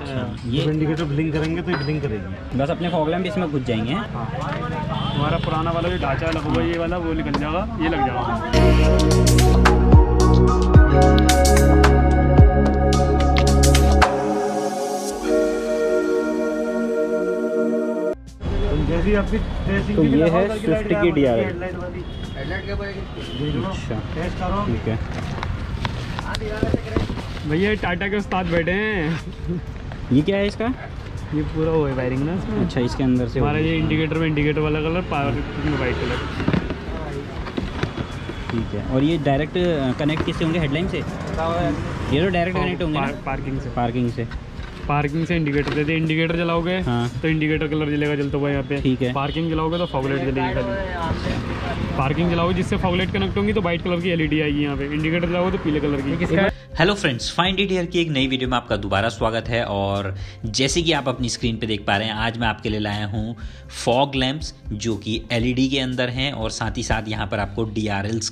अच्छा ये indicator blink करेंगे तो ब्लिंक करेगी बस अपने फॉगलैम्प इसमें घुस जाएंगे हमारा हाँ। पुराना वाला जो ढांचा लगा हुआ ये वाला वो निकल जाएगा ये लग जाएगा तो ये है स्विफ्ट की डी आर अच्छा, ठीक है हाँ, भैया टाटा के उस्ताद बैठे हैं ये क्या है इसका ये पूरा वो है वायरिंग ना इसमें अच्छा इसके अंदर से हमारा ये इंडिकेटर में इंडिकेटर वाला कलर पावर वाइट कलर ठीक है और ये डायरेक्ट कनेक्ट किससे होंगे हेडलाइन से ये तो डायरेक्ट कनेक्ट होंगे पार्किंग से पार्किंग से पार्किंग से इंडिकेटर देते इंडिकेटर जलाओगे हाँ। तो इंडिकेटर कलर जलेगा जलता तो हुआ यहाँ पे ठीक है पार्किंग जलाओगे तो फॉगलेट जलेगी पार्किंग जलाओगे जिससे फॉगलेट कनेक्ट होंगी तो व्हाइट कलर की एलईडी आएगी यहाँ पे इंडिकेटर जलाओगे तो पीले कलर की hello friends find it here की एक नई वीडियो में आपका दोबारा स्वागत है और जैसे कि आप अपनी स्क्रीन पे देख पा रहे हैं आज मैं आपके लिए लाया हूँ फॉग लैंप्स जो कि एलईडी के अंदर हैं और साथ ही साथ यहाँ पर आपको डी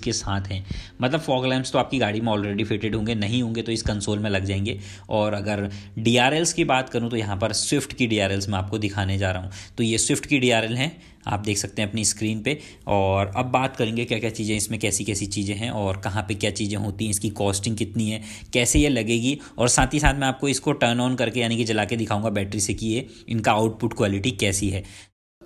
के साथ हैं मतलब फॉग लैंप्स तो आपकी गाड़ी में ऑलरेडी फिटेड होंगे नहीं होंगे तो इस कंसोल में लग जाएंगे और अगर डी की बात करूँ तो यहाँ पर स्विफ्ट की डी मैं आपको दिखाने जा रहा हूँ तो ये स्विफ्ट की डी हैं आप देख सकते हैं अपनी स्क्रीन पे और अब बात करेंगे क्या क्या चीज़ें इसमें कैसी कैसी चीज़ें हैं और कहाँ पे क्या चीज़ें होती हैं इसकी कॉस्टिंग कितनी है कैसे ये लगेगी और साथ ही साथ मैं आपको इसको टर्न ऑन करके यानी कि जला के दिखाऊंगा बैटरी से कि ये इनका आउटपुट क्वालिटी कैसी है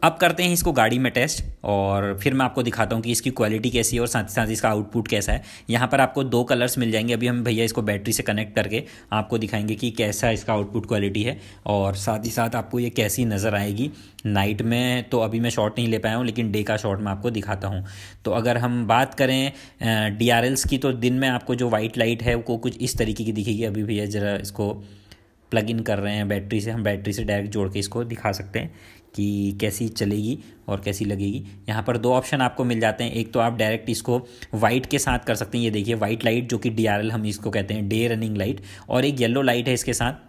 अब करते हैं इसको गाड़ी में टेस्ट और फिर मैं आपको दिखाता हूँ कि इसकी क्वालिटी कैसी है और साथ ही साथ इसका आउटपुट कैसा है यहाँ पर आपको दो कलर्स मिल जाएंगे अभी हम भैया इसको बैटरी से कनेक्ट करके आपको दिखाएंगे कि कैसा इसका आउटपुट क्वालिटी है और साथ ही साथ आपको ये कैसी नज़र आएगी नाइट में तो अभी मैं शॉट नहीं ले पाया हूँ लेकिन डे का शॉट मैं आपको दिखाता हूँ तो अगर हम बात करें डी की तो दिन में आपको जो वाइट लाइट है वो कुछ इस तरीके की दिखेगी अभी भैया ज़रा इसको प्लग इन कर रहे हैं बैटरी से हम बैटरी से डायरेक्ट जोड़ के इसको दिखा सकते हैं कि कैसी चलेगी और कैसी लगेगी यहाँ पर दो ऑप्शन आपको मिल जाते हैं एक तो आप डायरेक्ट इसको वाइट के साथ कर सकते हैं ये देखिए वाइट लाइट जो कि डी हम इसको कहते हैं डे रनिंग लाइट और एक येलो लाइट है इसके साथ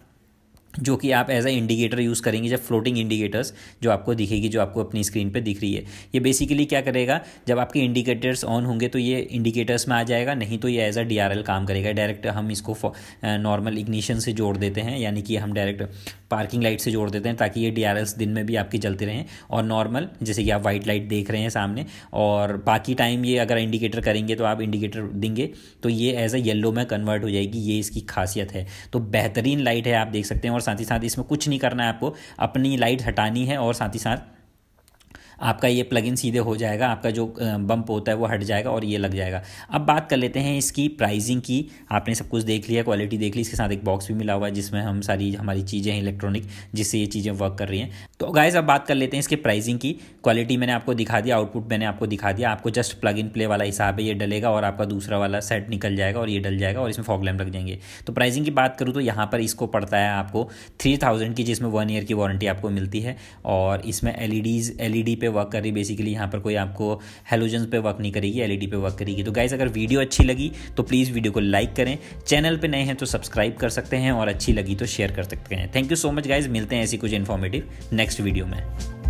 जो कि आप एज ए इंडिकेटर यूज़ करेंगे जब फ्लोटिंग इंडिकेटर्स जो आपको दिखेगी जो आपको अपनी स्क्रीन पे दिख रही है ये बेसिकली क्या करेगा जब आपके इंडिकेटर्स ऑन होंगे तो ये इंडिकेटर्स में आ जाएगा नहीं तो ये एज अ डी काम करेगा डायरेक्ट हम इसको नॉर्मल इग्निशन से जोड़ देते हैं यानी कि हम डायरेक्ट पार्किंग लाइट से जोड़ देते हैं ताकि ये डी दिन में भी आपकी जलते रहें और नॉर्मल जैसे कि आप वाइट लाइट देख रहे हैं सामने और बाकी टाइम ये अगर इंडिकेटर करेंगे तो आप इंडिकेटर देंगे तो ये एज अ येल्लो में कन्वर्ट हो जाएगी ये इसकी खासियत है तो बेहतरीन लाइट है आप देख सकते हैं और और साथ ही साथ इसमें कुछ नहीं करना है आपको अपनी लाइट हटानी है और साथ ही साथ आपका ये प्लगइन सीधे हो जाएगा आपका जो बम्प होता है वो हट जाएगा और ये लग जाएगा अब बात कर लेते हैं इसकी प्राइजिंग की आपने सब कुछ देख लिया क्वालिटी देख ली इसके साथ एक बॉक्स भी मिला हुआ है जिसमें हम सारी हमारी चीज़ें हैं इलेक्ट्रॉनिक जिससे ये चीज़ें वर्क कर रही हैं तो गाइज़ अब बात कर लेते हैं इसके प्राइजिंग की क्वालिटी मैंने आपको दिखा दिया आउटपुट मैंने आपको दिखा दिया आपको जस्ट प्लग इन प्ले वाला हिसाब है ये डलेगा और आपका दूसरा वाला सेट निकल जाएगा और ये डल जाएगा और इसमें फॉगलैम लग जाएंगे तो प्राइजिंग की बात करूँ तो यहाँ पर इसको पड़ता है आपको थ्री थाउजेंड की जिसमें वन ईयर की वारंटी आपको मिलती है और इसमें एल ई पे वर्क कर रही बेसिकली यहाँ पर कोई आपको हेलोजन पे वर्क नहीं करेगी एलईडी पे वर्क करेगी तो गाइज अगर वीडियो अच्छी लगी तो प्लीज़ वीडियो को लाइक करें चैनल पर नए हैं तो सब्सक्राइब कर सकते हैं और अच्छी लगी तो शेयर कर सकते हैं thank you so much guys मिलते हैं ऐसी कुछ इन्फॉर्मेटिव नेक्स्ट वीडियो में